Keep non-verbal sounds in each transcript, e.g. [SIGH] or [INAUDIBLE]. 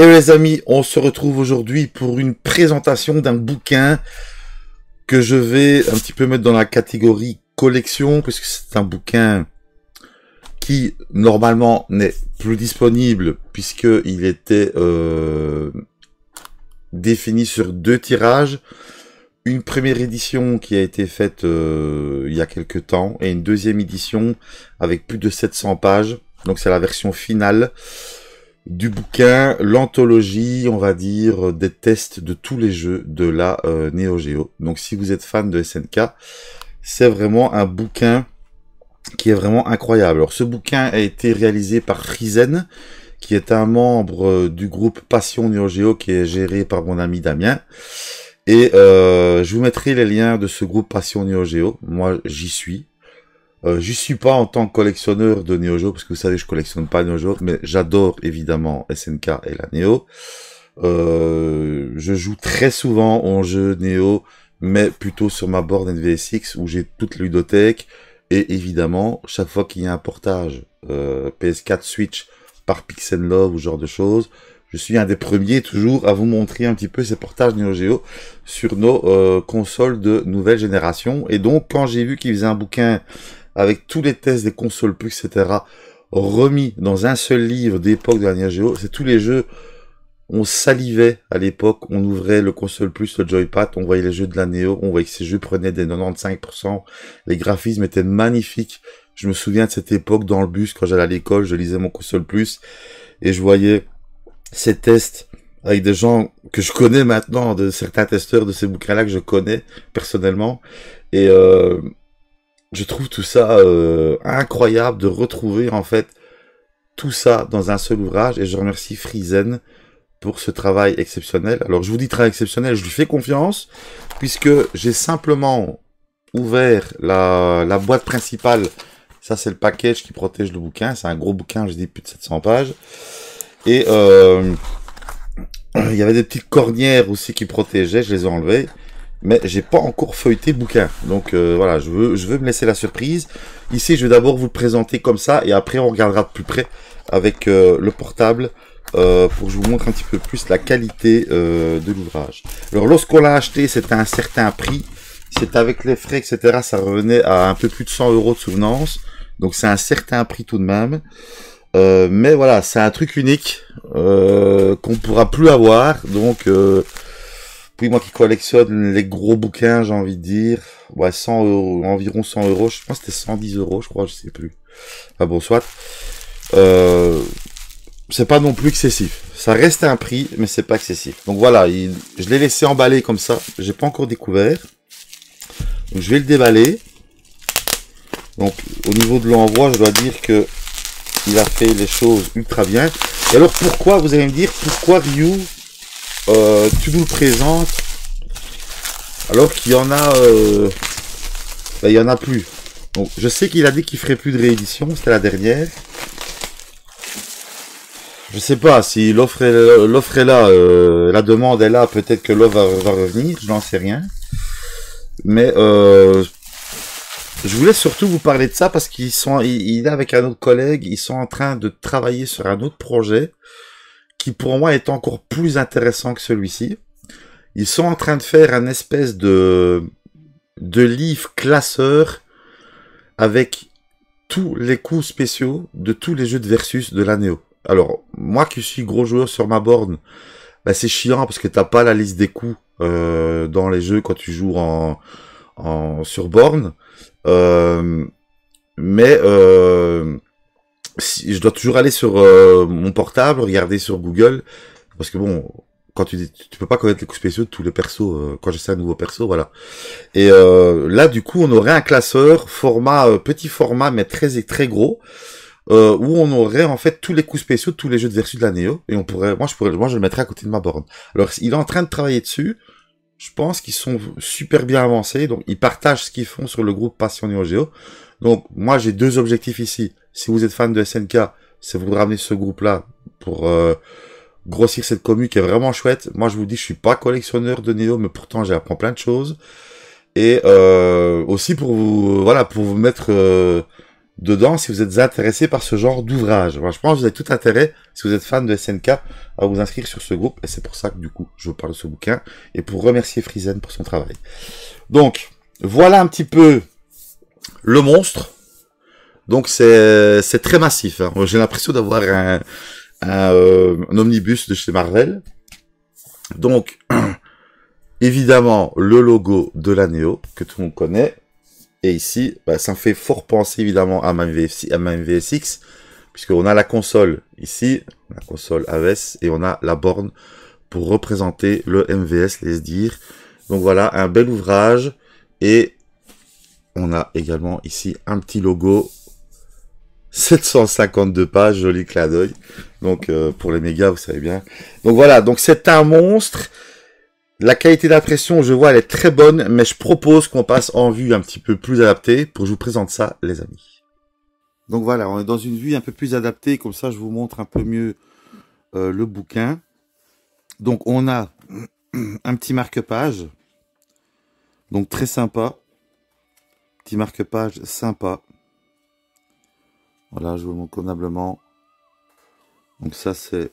Et les amis, on se retrouve aujourd'hui pour une présentation d'un bouquin que je vais un petit peu mettre dans la catégorie collection, puisque c'est un bouquin qui normalement n'est plus disponible, puisqu'il était euh, défini sur deux tirages. Une première édition qui a été faite euh, il y a quelques temps, et une deuxième édition avec plus de 700 pages. Donc c'est la version finale du bouquin, l'anthologie, on va dire, des tests de tous les jeux de la NeoGeo. Euh, Neo Geo. Donc si vous êtes fan de SNK, c'est vraiment un bouquin qui est vraiment incroyable. Alors ce bouquin a été réalisé par Rizen, qui est un membre euh, du groupe Passion Neo Geo, qui est géré par mon ami Damien. Et euh, je vous mettrai les liens de ce groupe Passion Neo Geo. Moi, j'y suis. Euh, je suis pas en tant que collectionneur de Neo Geo, parce que vous savez, je collectionne pas Neo Geo, mais j'adore évidemment SNK et la Neo. Euh, je joue très souvent en jeu Neo, mais plutôt sur ma board NVSX où j'ai toute ludothèque. Et évidemment, chaque fois qu'il y a un portage euh, PS4 Switch par Pixel Love ou genre de choses, je suis un des premiers toujours à vous montrer un petit peu ces portages Neo Geo sur nos euh, consoles de nouvelle génération. Et donc, quand j'ai vu qu'il faisait un bouquin avec tous les tests des consoles plus, etc., remis dans un seul livre d'époque de la Geo. C'est tous les jeux, on salivait à l'époque, on ouvrait le console plus, le joypad, on voyait les jeux de la Neo, on voyait que ces jeux prenaient des 95%, les graphismes étaient magnifiques. Je me souviens de cette époque dans le bus, quand j'allais à l'école, je lisais mon console plus, et je voyais ces tests avec des gens que je connais maintenant, de certains testeurs de ces bouquins-là que je connais personnellement, et euh, je trouve tout ça euh, incroyable de retrouver en fait tout ça dans un seul ouvrage et je remercie Friesen pour ce travail exceptionnel. Alors je vous dis travail exceptionnel, je lui fais confiance puisque j'ai simplement ouvert la, boîte principale. Ça c'est le package qui protège le bouquin, c'est un gros bouquin, je dis plus de 700 pages. Et euh, [CLEARS THROAT] il y avait des petites cornières aussi qui protégeaient, je les ai enlevées mais j'ai pas encore feuilleté le bouquin. Donc euh, voilà, je veux, je veux me laisser la surprise. Ici, je vais d'abord vous le présenter comme ça, et après on regardera de plus près avec euh, le portable euh, pour que je vous montre un petit peu plus la qualité de l'ouvrage. Alors lorsqu'on l'a acheté, c'était un certain prix. c'est avec les frais, etc. Ça revenait à un peu plus de 100 euros de souvenance. Donc c'est un certain prix tout de même. mais voilà, c'est un truc unique qu'on pourra plus avoir. Donc puis moi qui collectionne les gros bouquins, j'ai envie de dire, ouais, 100 euros, environ 100 euros, je pense que c'était 110 euros, je crois, je sais plus. Ah bon, soit. Euh, c'est pas non plus excessif. Ça reste un prix, mais c'est pas excessif. Donc voilà, je l'ai laissé emballer comme ça. J'ai pas encore découvert. je vais le déballer. Donc au niveau de l'envoi, je dois dire que il a fait les choses ultra bien. Et alors pourquoi, vous allez me dire, pourquoi Ryu euh, tu nous le présentes alors qu'il y en a, euh, ben, il y en a plus. Donc, je sais qu'il a dit qu'il ferait plus de réédition, c'était la dernière. Je sais pas si l'offre est, là, euh, la demande est là, peut-être que l'offre va, revenir, je n'en sais rien. Mais je voulais surtout vous parler de ça parce qu'ils sont, il est avec un autre collègue, ils sont en train de travailler sur un autre projet qui pour moi est encore plus intéressant que celui-ci. Ils sont en train de faire un espèce de, de livre classeur avec tous les coups spéciaux de tous les jeux de versus de Neo. Alors, moi qui suis gros joueur sur ma borne, bah, c'est chiant parce que t'as pas la liste des coups euh, dans les jeux quand tu joues en, en sur borne. Euh, mais euh, je dois toujours aller sur euh, mon portable, regarder sur Google, parce que bon, quand tu dis, tu peux pas connaître les coups spéciaux de tous les persos euh, quand j'essaie un nouveau perso, voilà. Et euh, là, du coup, on aurait un classeur format petit format mais très très gros. où on aurait en fait tous les coups spéciaux de tous les jeux de versus de la Neo hein, et on pourrait moi je pourrais moi je le mettrais à côté de ma borne. Alors il est en train de travailler dessus, je pense qu'ils sont super bien avancés. Donc, ils partagent ce qu'ils font sur le groupe Passion Neo Geo. Donc, moi, j'ai deux objectifs ici. Si vous êtes fan de SNK, c'est vous ramener ce groupe-là pour euh, grossir cette commu qui est vraiment chouette. Moi, je vous dis, je suis pas collectionneur de Néo, mais pourtant, j'apprends plein de choses. Et euh, aussi pour vous, euh, voilà, pour vous mettre dedans si vous êtes intéressé par ce genre d'ouvrage. Moi, je pense que vous avez tout intérêt, si vous êtes fan de SNK, à vous inscrire sur ce groupe. Et c'est pour ça que, du coup, je vous parle de ce bouquin. Et pour remercier Frizen pour son travail. Donc, voilà un petit peu le monstre. Donc c'est très massif. Hein. J'ai l'impression d'avoir euh, un, omnibus de chez Marvel. Donc [CLEARS THROAT] évidemment le logo de la Neo que tout le monde connaît. Et ici, bah, ça me fait fort penser évidemment à ma, à ma MVSX, puisqu'on a la console ici, la console AVS, e et on a la borne pour représenter le MVS, laisse dire. Donc voilà, un bel ouvrage. Et on a également ici un petit logo 752 pages, joli clin d'œil. Donc euh, pour les méga, vous savez bien. Donc voilà, donc c'est un monstre. La qualité d'impression, je vois, elle est très bonne, mais je propose qu'on passe en vue un petit peu plus adaptée pour je vous présente ça, les amis. Donc voilà, on est dans une vue un peu plus adaptée, comme ça je vous montre un peu mieux euh, le bouquin. Donc on a un petit marque-page, donc très sympa. Petit marque-page sympa. Voilà, je vous le montre Donc ça, c'est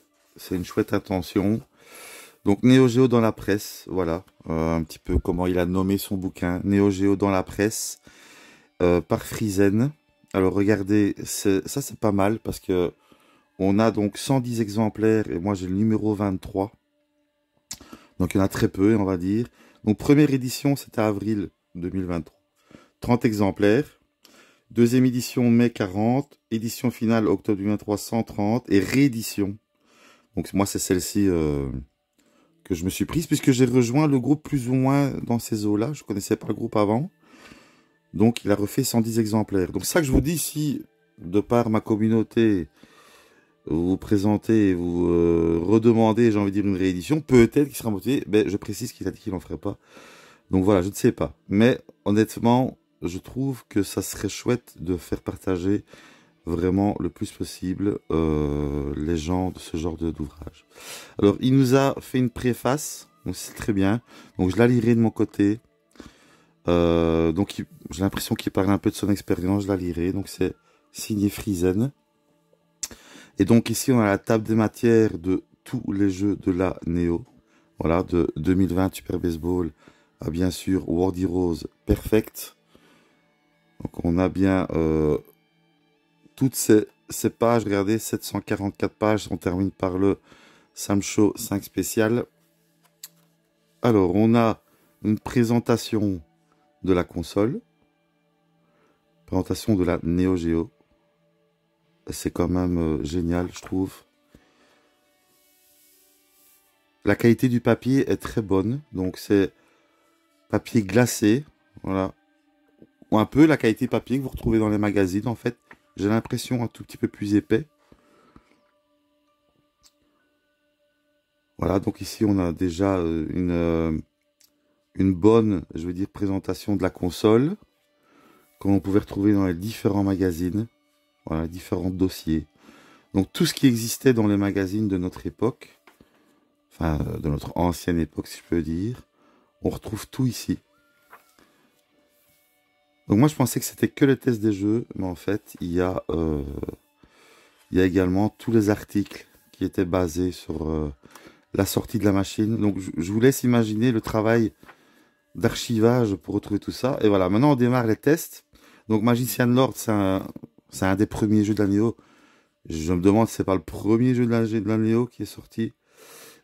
une chouette intention. Donc néogéo dans la presse, voilà, euh, un petit peu comment il a nommé son bouquin. Neo Geo dans la presse, euh, par Frizen. Alors regardez, ça c'est pas mal parce que on a donc 110 exemplaires et moi j'ai le numéro 23. Donc il y en a très peu, on va dire. Donc première édition, c'était avril 2023. 30 exemplaires. Deuxième édition mai 40, édition finale octobre 130. et réédition. Donc moi c'est celle-ci euh, que je me suis prise puisque j'ai rejoint le groupe plus ou moins dans ces eaux-là. Je ne connaissais pas le groupe avant. Donc il a refait 110 exemplaires. Donc ça que je vous dis si de par ma communauté vous, vous présentez, vous euh, redemandez, j'ai envie de dire une réédition, peut-être qu'il sera motivé. Mais je précise qu'il a dit qu'il n'en ferait pas. Donc voilà, je ne sais pas. Mais honnêtement, je trouve que ça serait chouette de faire partager vraiment le plus possible euh, les gens de ce genre d'ouvrage. Alors, il nous a fait une préface, donc c'est très bien. Donc, je la lirai de mon côté. Euh, donc, j'ai l'impression qu'il parle un peu de son expérience, je la lirai. Donc, c'est signé Friesen. Et donc, ici, on a la table des matières de tous les jeux de la Néo. Voilà, de 2020 Super Baseball à bien sûr Wardy Rose Perfect. Donc on a bien euh, toutes ces, pages, regardez, 744 pages, on termine par le Samsho 5 spécial. Alors on a une présentation de la console, présentation de la Neo Geo. C'est quand même euh, génial, je trouve. La qualité du papier est très bonne, donc c'est papier glacé, voilà, ou un peu la qualité papier que vous retrouvez dans les magazines en fait. J'ai l'impression un tout petit peu plus épais. Voilà, donc ici on a déjà euh, une, euh, une bonne, je veux dire, présentation de la console, comme on pouvait retrouver dans les différents magazines, voilà, différents dossiers. Donc tout ce qui existait dans les magazines de notre époque, enfin de notre ancienne époque si je peux dire, on retrouve tout ici. Donc moi je pensais que c'était que les tests des jeux, mais en fait euh, il y a, également tous les articles qui étaient basés sur euh, la sortie de la machine. Donc je, vous laisse imaginer le travail d'archivage pour retrouver tout ça. Et voilà, maintenant on démarre les tests. Donc Magician Lord, c'est un, des premiers jeux de la Neo. Je me demande si c'est pas le premier jeu de la, Neo qui est sorti.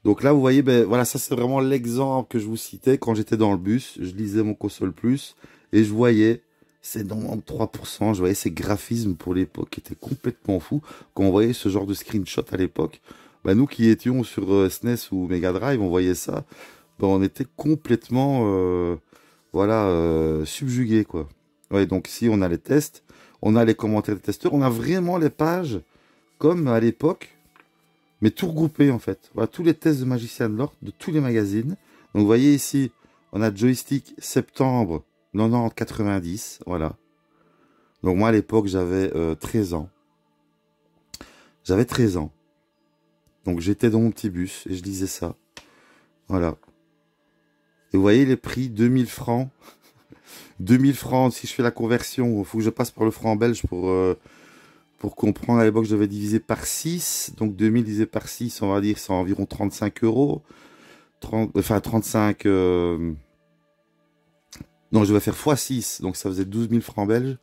Donc là, vous voyez, ben voilà, ça c'est vraiment l'exemple que je vous citais quand j'étais dans le bus. Je lisais mon console plus et je voyais c'est dans 3%. Je voyais ces graphismes pour l'époque qui étaient complètement fous. Quand on voyait ce genre de screenshot à l'époque, bah, nous qui étions sur SNES euh, e ou Mega Drive, on voyait ça, bah, on était complètement euh, voilà, euh, subjugués. Quoi. Ouais, donc si on a les tests, on a les commentaires des testeurs, on a vraiment les pages comme à l'époque, mais tout regroupé en fait. Voilà, tous les tests de Magicien de l'Ordre, de tous les magazines. Donc vous voyez ici, on a Joystick septembre non, non, 90, voilà. Donc moi, à l'époque, j'avais 13 euh, ans. J'avais 13 ans. Donc j'étais dans mon petit bus et je lisais ça. Voilà. Et vous voyez les prix, 2000 francs. 2000 [LAUGHS] francs, si je fais la conversion, il faut que je passe par le franc belge pour, euh, pour comprendre. À l'époque, je devais diviser par 6. Donc 2000 divisé par 6, on va dire, c'est environ 35 euros. enfin, 35... Non, je devais faire x6, donc ça faisait 12 000 francs belges.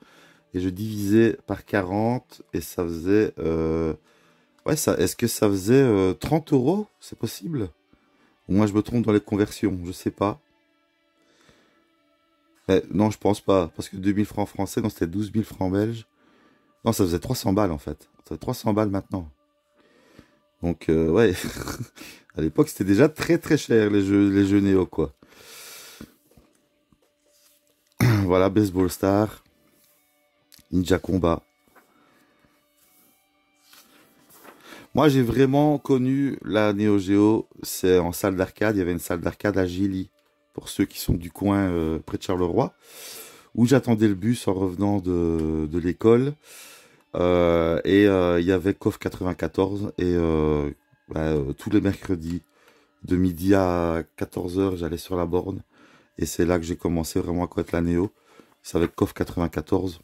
Et je divisais par 40, et ça faisait... Euh, ouais, ça, est-ce que ça faisait 30 euh, euros C'est possible Moi, je me trompe dans les conversions, je sais pas. non, je pense pas, parce que 2000 francs français, donc c'était 12 000 francs belges. Non, ça faisait 300 balles, en fait. Ça fait 300 balles maintenant. Donc, euh, ouais, [LAUGHS] à l'époque, c'était déjà très très cher, les jeux, les jeux Néo, quoi. Voilà, Baseball Star. Ninja Combat. Moi, j'ai vraiment connu la Neo Geo. C'est en salle d'arcade. Il y avait une salle d'arcade à Gilly, pour ceux qui sont du coin euh, près de Charleroi, où j'attendais le bus en revenant de, l'école. Euh, et euh, il y avait Coff 94. Et bah, tous les mercredis, de midi à 14h, j'allais sur la borne. Et c'est là que j'ai commencé vraiment à connaître la Néo. C'est avec KOF 94.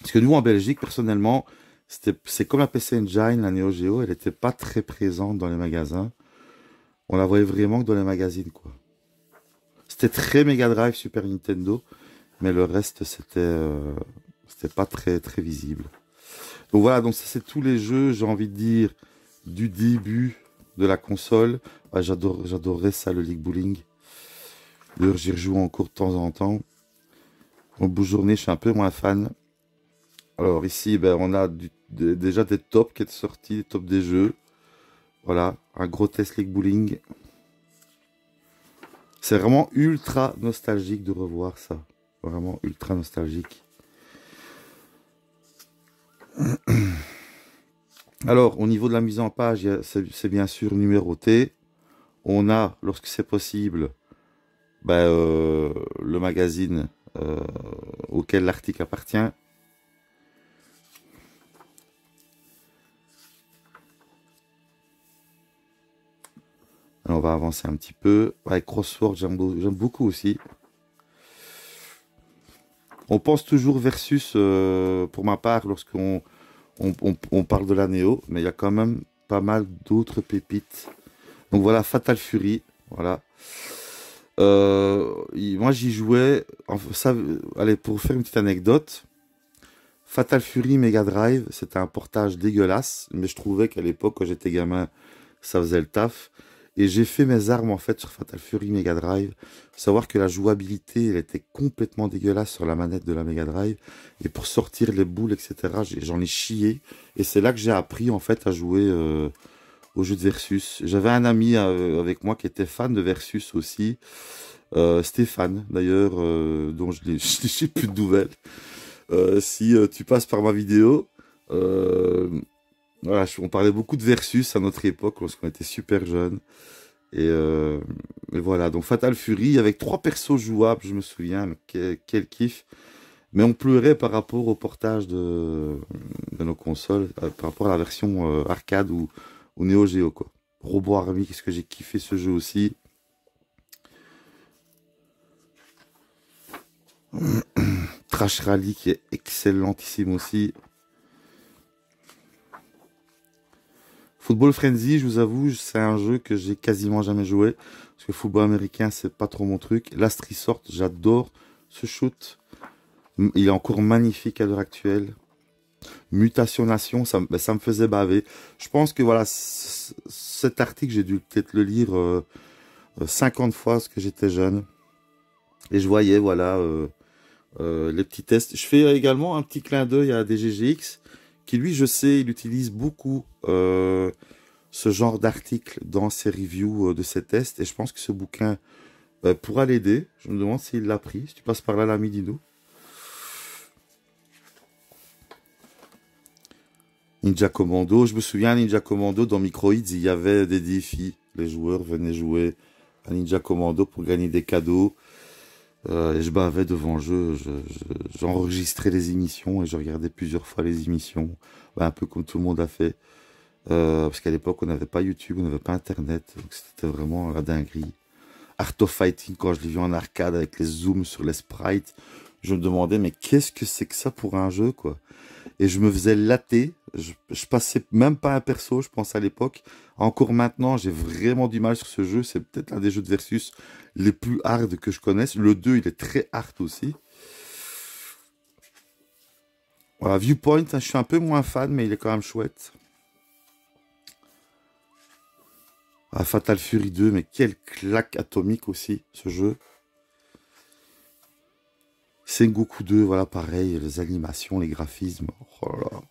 Parce que nous, en Belgique, personnellement, c'est comme la PC Engine, la Neo Geo, elle n'était pas très présente dans les magasins. On la voyait vraiment que dans les magazines, quoi. C'était très Mega Drive, Super Nintendo, mais le reste, c'était euh, pas très très visible. Donc voilà, donc ça c'est tous les jeux, j'ai envie de dire, du début de la console. Ah, j'adore, J'adorais ça, le League Bowling. D'ailleurs, j'y rejoue en cours de temps en temps. En bout journée, je suis un peu moins fan. Alors ici, ben, on a déjà des tops qui sont sortis, des tops des jeux. Voilà, un gros test League Bowling. C'est vraiment ultra nostalgique de revoir ça. Vraiment ultra nostalgique. [CLEARS THROAT] Alors, au niveau de la mise en page, c'est bien sûr numéroté. On a, lorsque c'est possible, bah, euh, le magazine euh, auquel l'article appartient. on va avancer un petit peu. Avec Crossword, j'aime beaucoup aussi. On pense toujours versus, euh, pour ma part, lorsqu'on parle de la Néo, mais il y a quand même pas mal d'autres pépites. Donc voilà, Fatal Fury, voilà. Euh, moi, j'y jouais. Ça, allez, pour faire une petite anecdote, Fatal Fury Mega Drive, c'était un portage dégueulasse, mais je trouvais qu'à l'époque, quand j'étais gamin, ça faisait le taf. Et j'ai fait mes armes en fait sur Fatal Fury Mega Drive. savoir que la jouabilité, elle était complètement dégueulasse sur la manette de la Mega Drive. Et pour sortir les boules, etc., j'en ai chié. Et c'est là que j'ai appris en fait à jouer. Euh, au jeu de Versus. J'avais un ami euh, avec moi qui était fan de Versus aussi, euh, Stéphane d'ailleurs, euh, dont [LAUGHS] je n'ai plus de nouvelles. si tu passes par ma vidéo, voilà, on parlait beaucoup de Versus à notre époque, lorsqu'on était super jeunes. Et, voilà, donc Fatal Fury avec trois persos jouables, je me souviens, quel, kiff. Mais on pleurait par rapport au portage de, de nos consoles, par rapport à la version arcade où, ou Neo Geo, quoi. Robo Army, qu'est-ce que j'ai kiffé ce jeu aussi. [CLEARS THROAT] Trash Rally qui est excellentissime aussi. Football Frenzy, je vous avoue, c'est un jeu que j'ai quasiment jamais joué. Parce que football américain, c'est pas trop mon truc. Last Resort, j'adore ce shoot. Il est en cours magnifique à l'heure actuelle. Mutation Nation, ben, ça, me faisait baver. Je pense que voilà, cet article, j'ai dû peut-être le lire 50 euh, euh, fois parce que j'étais jeune. Et je voyais, voilà, euh, les petits tests. Je fais également un petit clin d'œil à DGGX, qui lui, je sais, il utilise beaucoup ce genre d'article dans ses reviews de ses tests. Et je pense que ce bouquin pourra l'aider. Je me demande s'il l'a pris. Si tu passes par là, l'ami, dis Ninja Commando. Je me souviens, Ninja Commando, dans Microids, il y avait des défis. Les joueurs venaient jouer à Ninja Commando pour gagner des cadeaux. Euh, et je bavais devant le jeu. J'enregistrais les émissions et je regardais plusieurs fois les émissions. Bah, un peu comme tout le monde a fait. Euh, parce qu'à l'époque, on n'avait pas YouTube, on n'avait pas Internet. Donc c'était vraiment la dinguerie. Art of Fighting, quand je l'ai vu en arcade avec les zooms sur les sprites, je me demandais, mais qu'est-ce que c'est que ça pour un jeu, quoi et je me faisais latter. Je, passais même pas un perso, je pense, à l'époque. Encore maintenant, j'ai vraiment du mal sur ce jeu. C'est peut-être l'un des jeux de Versus les plus hard que je connaisse. Le 2, il est très hard aussi. Voilà, Viewpoint, hein, je suis un peu moins fan, mais il est quand même chouette. Ah, Fatal Fury 2, mais quelle claque atomique aussi, ce jeu. Sengoku 2, voilà pareil, les animations, les graphismes. Oh là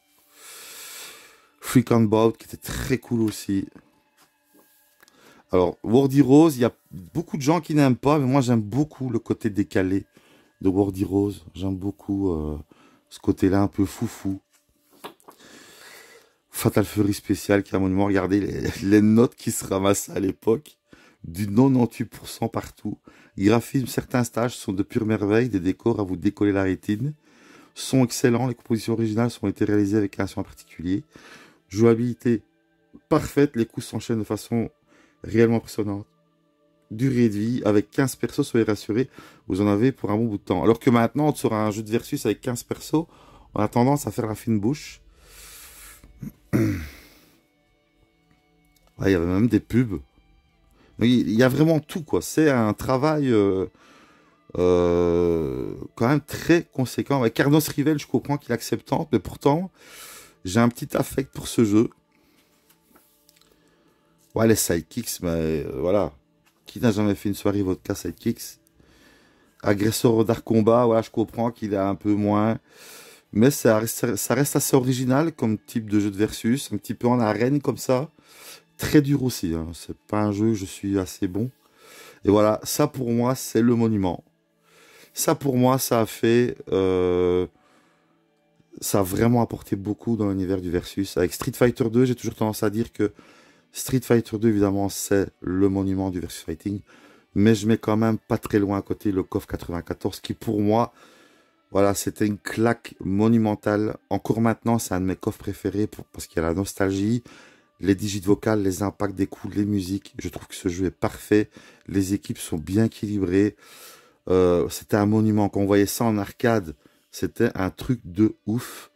Freak on Bout, qui était très cool aussi. Alors, Wordy Rose, il y a beaucoup de gens qui n'aiment pas, mais moi j'aime beaucoup le côté décalé de Wordy Rose. J'aime beaucoup euh, ce côté-là un peu foufou. Fatal Fury spécial qui à mon regardé regardez les, les notes qui se ramassaient à l'époque du 98% partout. Graphisme, certains stages sont de pure merveille, des décors à vous décoller la rétine. Sont excellents, les compositions originales ont été réalisées avec un en particulier. Jouabilité parfaite, les coups s'enchaînent de façon réellement impressionnante. Durée de vie, avec 15 persos, soyez rassurés, vous en avez pour un bon bout de temps. Alors que maintenant, on sort un jeu de versus avec 15 persos, on a tendance à faire la fine bouche. [CLEARS THROAT] Il y avait même des pubs il y a vraiment tout, quoi. C'est un travail euh, euh, quand même très conséquent. Avec Carlos Rivel, je comprends qu'il accepte mais pourtant, j'ai un petit affect pour ce jeu. Ouais, les sidekicks, mais euh, voilà. Qui n'a jamais fait une soirée vodka sidekicks Agresseur au Combat, ouais, je comprends qu'il a un peu moins. Mais ça ça reste assez original comme type de jeu de versus, un petit peu en arène comme ça très dur aussi. Hein. C'est pas un jeu, je suis assez bon. Et voilà, ça pour moi, c'est le monument. Ça pour moi, ça a fait. Euh, ça a vraiment apporté beaucoup dans l'univers du Versus. Avec Street Fighter 2, j'ai toujours tendance à dire que Street Fighter 2, évidemment, c'est le monument du Versus Fighting. Mais je mets quand même pas très loin à côté le KOF 94, qui pour moi, voilà, c'était une claque monumentale. Encore maintenant, c'est un de mes coffres préférés parce qu'il y a la nostalgie, les digits vocales, les impacts des coups, les musiques. Je trouve que ce jeu est parfait. Les équipes sont bien équilibrées. Euh, c'était un monument. Quand on voyait ça en arcade, c'était un truc de ouf.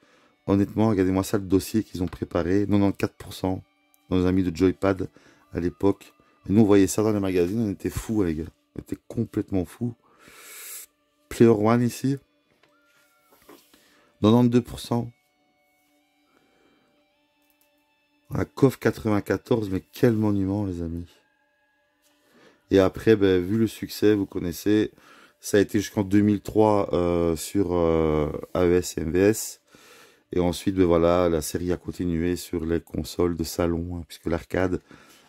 Honnêtement, regardez-moi ça, le dossier qu'ils ont préparé. 94% nos amis de Joypad à l'époque. nous, on voyait ça dans les magazines. On était fous, les gars. On était complètement fous. Player One ici. 92%. Un coffre 94, mais quel monument, les amis. Et après, ben, vu le succès, vous connaissez, ça a été jusqu'en 2003 euh, sur euh, AES et MVS. Et ensuite, ben, voilà, la série a continué sur les consoles de salon, hein, puisque l'arcade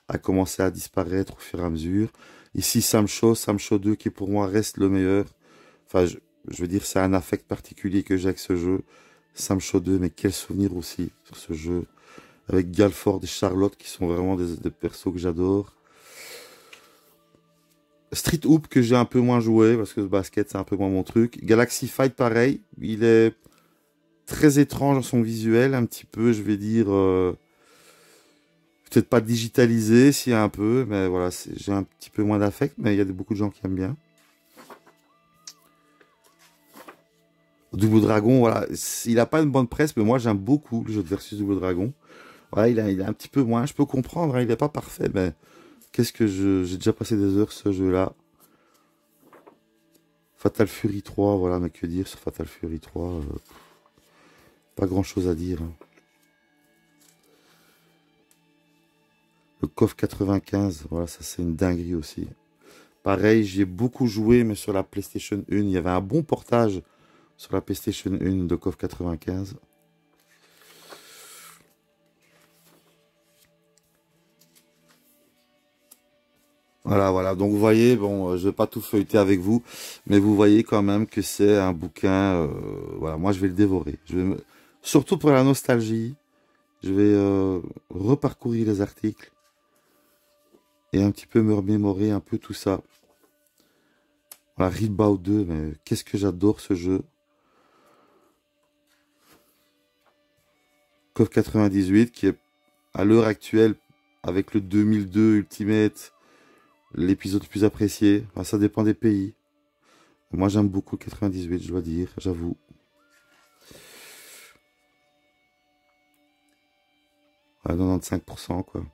a commencé à disparaître au fur et à mesure. Ici, Samsho, Samsho 2, qui pour moi reste le meilleur. Enfin, je, veux dire, c'est un affect particulier que j'ai avec ce jeu. Samsho 2, mais quel souvenir aussi sur ce jeu avec Galford et Charlotte qui sont vraiment des, persos que j'adore. Street Hoop que j'ai un peu moins joué parce que le basket c'est un peu moins mon truc. Galaxy Fight pareil, il est très étrange dans son visuel, un petit peu, je vais dire, euh, peut-être pas digitalisé si un peu, mais voilà, j'ai un petit peu moins d'affect, mais il y a beaucoup de gens qui aiment bien. Double Dragon, voilà, il n'a pas une bonne presse, mais moi j'aime beaucoup le jeu de versus Double Dragon. Ouais, il a, un petit peu moins. Je peux comprendre, hein, il n'est pas parfait, mais qu'est-ce que J'ai déjà passé des heures ce jeu-là. Fatal Fury 3, voilà, mais que dire sur Fatal Fury 3 euh, Pas grand-chose à dire. Hein. Le KOF 95, voilà, ça c'est une dinguerie aussi. Pareil, j'ai beaucoup joué, mais sur la PlayStation 1, il y avait un bon portage sur la PlayStation 1 de KOF 95. Voilà, voilà. Donc vous voyez, bon, euh, je ne vais pas tout feuilleter avec vous, mais vous voyez quand même que c'est un bouquin. Euh, voilà, moi je vais le dévorer. Je Surtout pour la nostalgie, je vais euh, reparcourir les articles et un petit peu me remémorer un peu tout ça. Voilà, Readbout 2, mais qu'est-ce que j'adore ce jeu. COV 98 qui est à l'heure actuelle avec le 2002 Ultimate l'épisode le plus apprécié. ça dépend des pays. Moi, j'aime beaucoup 98, je dois dire, j'avoue. À 95%, quoi.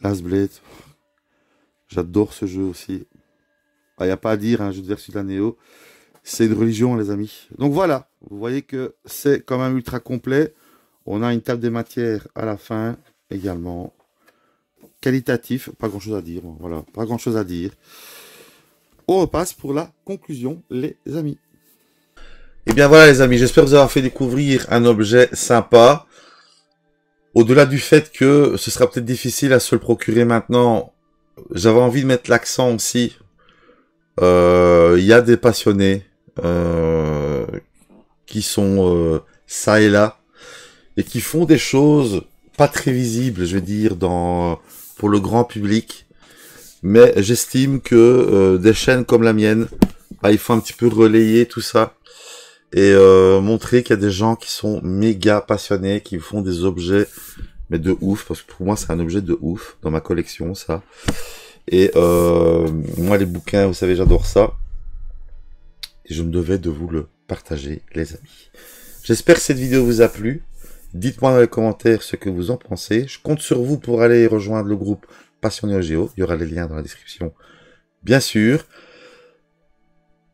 Last Blade. J'adore ce jeu aussi. Il ah, n'y a pas à dire, un jeu de versus de la Néo. C'est une religion, les amis. Donc voilà, vous voyez que c'est quand même ultra complet. On a une table des matières à la fin également. Qualitatif, pas grand chose à dire. Voilà, pas grand chose à dire. On repasse pour la conclusion, les amis. Et eh bien voilà, les amis, j'espère vous avoir fait découvrir un objet sympa. Au-delà du fait que ce sera peut-être difficile à se le procurer maintenant, j'avais envie de mettre l'accent aussi. Euh, il y a des passionnés euh, qui sont euh, ça et là et qui font des choses très visible, je veux dire, dans pour le grand public. Mais j'estime que euh, des chaînes comme la mienne, bah, il faut un petit peu relayer tout ça et euh, montrer qu'il y a des gens qui sont méga passionnés, qui font des objets mais de ouf parce que pour moi c'est un objet de ouf dans ma collection ça. Et euh, moi les bouquins, vous savez, j'adore ça. Et je me devais de vous le partager, les amis. J'espère que cette vidéo vous a plu. Dites-moi dans les commentaires ce que vous en pensez. Je compte sur vous pour aller rejoindre le groupe Passionné Géo. Il y aura les liens dans la description, bien sûr.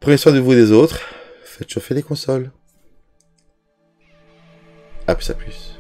Prenez soin de vous et des autres. Faites chauffer les consoles. A plus, à plus.